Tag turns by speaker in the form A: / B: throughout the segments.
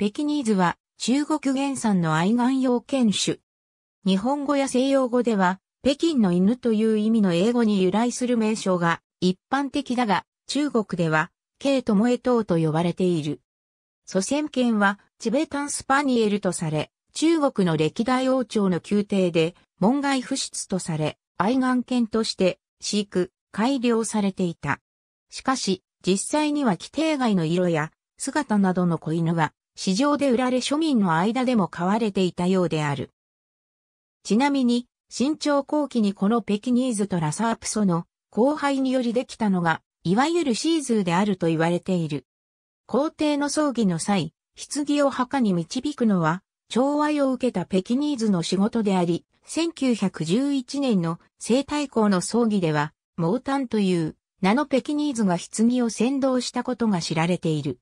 A: ペキニーズは中国原産の愛玩用犬種。日本語や西洋語では北京の犬という意味の英語に由来する名称が一般的だが中国ではモエト等と呼ばれている。祖先犬はチベタンスパニエルとされ、中国の歴代王朝の宮廷で門外不出とされ、愛玩犬として飼育、改良されていた。しかし、実際には規定外の色や姿などの子犬は、市場で売られ庶民の間でも買われていたようである。ちなみに、新朝後期にこのペキニーズとラサープソの交配によりできたのが、いわゆるシーズーであると言われている。皇帝の葬儀の際、棺を墓に導くのは、調和を受けたペキニーズの仕事であり、1911年の生態校の葬儀では、モータンという名のペキニーズが棺を先導したことが知られている。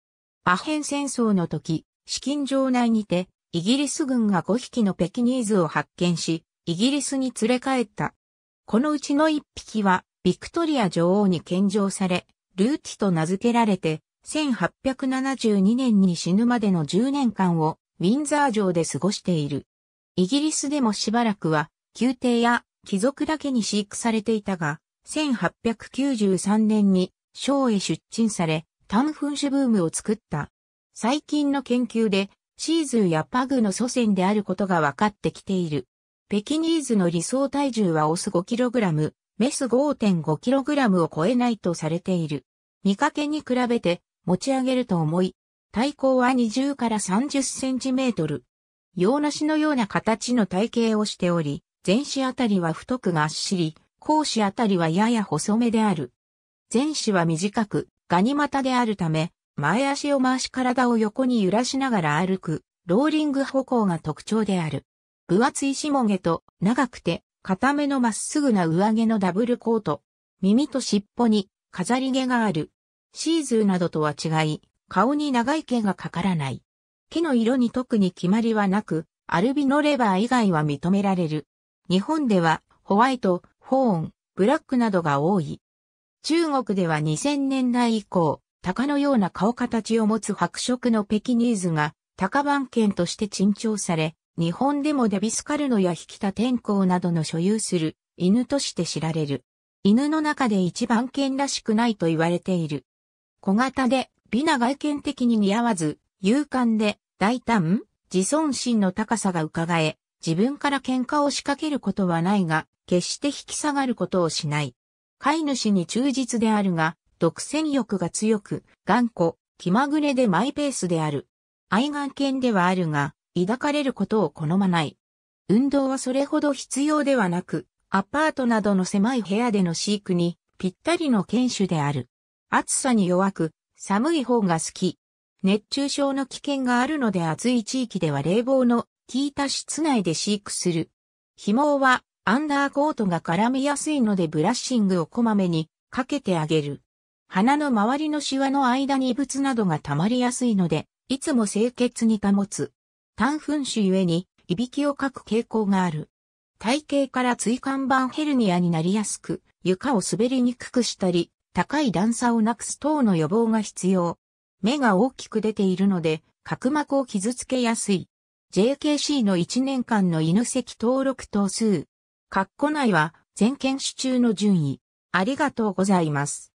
A: アヘン戦争の時、資金場内にて、イギリス軍が5匹のペキニーズを発見し、イギリスに連れ帰った。このうちの1匹は、ビクトリア女王に献上され、ルーティと名付けられて、1872年に死ぬまでの10年間をウィンザー城で過ごしている。イギリスでもしばらくは宮廷や貴族だけに飼育されていたが、1893年に省へ出陳され、単噴種ブームを作った。最近の研究で、シーズーやパグの祖先であることが分かってきている。ペキニーズの理想体重はオス 5kg、メス 5.5kg を超えないとされている。見かけに比べて持ち上げると重い。体高は20から30センチメートル。洋梨のような形の体型をしており、前肢あたりは太くがっしり、後肢あたりはやや細めである。前肢は短く、ガニ股であるため、前足を回し体を横に揺らしながら歩く、ローリング歩行が特徴である。分厚いしもげと、長くて、固めのまっすぐな上着のダブルコート。耳と尻尾に、飾り毛がある。シーズーなどとは違い、顔に長い毛がかからない。毛の色に特に決まりはなく、アルビノレバー以外は認められる。日本では、ホワイト、ホーン、ブラックなどが多い。中国では2000年代以降、鷹のような顔形を持つ白色のペキニーズが、鷹番犬として珍重され、日本でもデビスカルノや引田天功などの所有する犬として知られる。犬の中で一番犬らしくないと言われている。小型で、美な外見的に似合わず、勇敢で、大胆、自尊心の高さが伺え、自分から喧嘩を仕掛けることはないが、決して引き下がることをしない。飼い主に忠実であるが、独占欲が強く、頑固、気まぐれでマイペースである。愛玩犬ではあるが、抱かれることを好まない。運動はそれほど必要ではなく、アパートなどの狭い部屋での飼育にぴったりの犬種である。暑さに弱く、寒い方が好き。熱中症の危険があるので暑い地域では冷房の効いた室内で飼育する。紐はアンダーコートが絡みやすいのでブラッシングをこまめにかけてあげる。鼻の周りのシワの間に異物などが溜まりやすいので、いつも清潔に保つ。単粉種ゆえに、いびきをかく傾向がある。体型から椎間板ヘルニアになりやすく、床を滑りにくくしたり、高い段差をなくす等の予防が必要。目が大きく出ているので、角膜を傷つけやすい。JKC の1年間の犬籍登録等数。括弧内は全犬種中の順位。ありがとうございます。